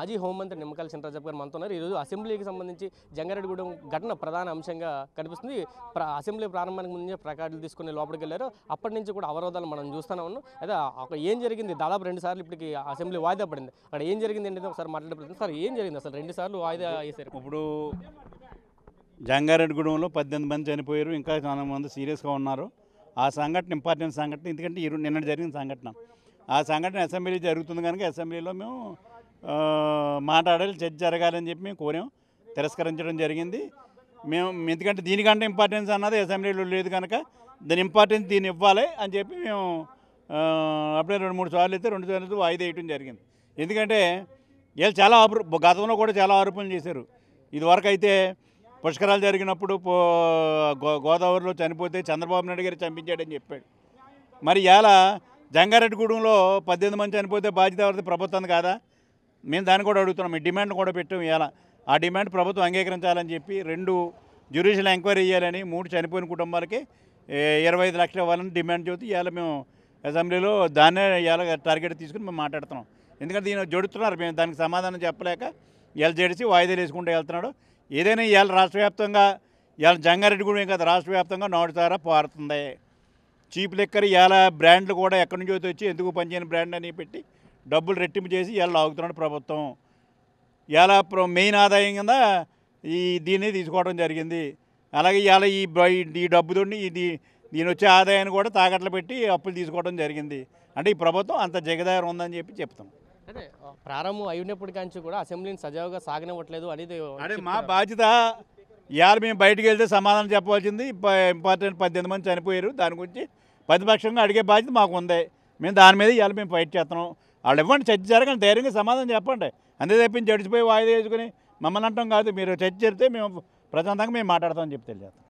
మాజీ హోంమంత్రి నిమ్మకాయల చంద్రరాజప్ గారు మనతో ఉన్నారు ఈరోజు అసెంబ్లీకి సంబంధించి జంగారెడ్డిగూడెం ఘటన ప్రధాన అంశంగా కనిపిస్తుంది అసెంబ్లీ ప్రారంభానికి ముందు ప్రకారాలు తీసుకుని లోపలికి వెళ్ళారు అప్పటి నుంచి కూడా అవరోధాలు మనం చూస్తూనే ఉన్నాం అయితే ఒక ఏం జరిగింది దాదాపు రెండు సార్లు ఇప్పటికి అసెంబ్లీ వాయిదా పడింది అక్కడ ఏం జరిగింది ఏంటంటే ఒకసారి మాట్లాడబడుతుంది సార్ ఏం జరిగింది అసలు రెండు సార్లు వాయిదా వేసారు ఇప్పుడు జంగారెడ్డిగూడెంలో పద్దెనిమిది మంది చనిపోయారు ఇంకా చాలా మంది సీరియస్గా ఉన్నారు ఆ సంఘటన ఇంపార్టెంట్ సంఘటన ఎందుకంటే ఈ నిన్న జరిగిన సంఘటన ఆ సంఘటన అసెంబ్లీ జరుగుతుంది కనుక అసెంబ్లీలో మేము మాట్లాడాలి జడ్జి జరగాలని చెప్పి మేము కోరాం తిరస్కరించడం జరిగింది మేము ఎందుకంటే దీనికంటే ఇంపార్టెన్స్ అన్నది అసెంబ్లీలో లేదు కనుక దాని ఇంపార్టెన్స్ దీన్ని ఇవ్వాలి అని చెప్పి మేము అప్పుడే రెండు మూడు సార్లు అయితే రెండు సార్లు వాయిదా వేయటం జరిగింది ఎందుకంటే వీళ్ళు చాలా ఆపరు గతంలో కూడా చాలా ఆరోపణలు చేశారు ఇదివరకు అయితే పుష్కరాలు జరిగినప్పుడు గోదావరిలో చనిపోతే చంద్రబాబు నాయుడు గారు చంపించాడని చెప్పాడు మరి ఇలా జంగారెడ్డిగూడెంలో పద్దెనిమిది మంది చనిపోతే బాధ్యత ఎవరిది ప్రభుత్వం కాదా మేము దాన్ని కూడా అడుగుతున్నాం మీ డిమాండ్ కూడా పెట్టాం ఇలా ఆ డిమాండ్ ప్రభుత్వం అంగీకరించాలని చెప్పి రెండు జ్యుడిషియల్ ఎంక్వైరీ చేయాలని మూడు చనిపోయిన కుటుంబాలకి ఇరవై ఐదు లక్షలు ఇవ్వాలని డిమాండ్ చేస్తూ ఇవాళ మేము అసెంబ్లీలో దాన్నే ఇవాళ టార్గెట్ తీసుకుని మేము మాట్లాడుతున్నాం ఎందుకంటే దీన్ని జడుతున్నారు మేము దానికి సమాధానం చెప్పలేక ఇవాళ జడిసి వాయిదాలు వేసుకుంటూ వెళ్తున్నాడు ఏదైనా ఇవాళ రాష్ట్ర వ్యాప్తంగా ఇవాళ జంగారెడ్డిగూడెం కదా రాష్ట్ర వ్యాప్తంగా ద్వారా పారుతుంది చీప్ లెక్కర్ ఇవాళ బ్రాండ్లు కూడా ఎక్కడి నుంచి వచ్చి ఎందుకు పనిచేయని బ్రాండ్ అని పెట్టి డబ్బులు రెట్టింపు చేసి ఇలా లాగుతున్నాడు ప్రభుత్వం ఇలా మెయిన్ ఆదాయం కింద ఈ దీన్ని తీసుకోవడం జరిగింది అలాగే ఇలా ఈ ఈ డబ్బుతో ఇది దీని వచ్చే ఆదాయాన్ని కూడా తాకట్లు పెట్టి అప్పులు తీసుకోవడం జరిగింది అంటే ఈ ప్రభుత్వం అంత జగదారం ఉందని చెప్పి చెప్తాం అదే ప్రారంభం అయినప్పటి నుంచి కూడా అసెంబ్లీని సజావుగా సాగనివ్వట్లేదు అనేది అంటే మా బాధ్యత ఇవాళ మేము బయటకు వెళ్తే సమాధానం చెప్పవలసింది ఇంపార్టెంట్ పద్దెనిమిది మంది చనిపోయారు దాని గురించి ప్రతిపక్షంగా అడిగే బాధ్యత మాకు ఉంది మేము దాని మీద ఇవాళ మేము ఫైట్ చేస్తున్నాం వాళ్ళు ఇవ్వండి చర్చ జరగండి ధైర్యంగా సమాధానం చెప్పండి అంతే తప్పించి జడిచిపోయి వాయిదా వేసుకుని మమ్మల్ని అంటాం కాదు మీరు చర్చ చెప్తే మేము ప్రశాంతంగా మేము మాట్లాడతామని చెప్పి తెలియదు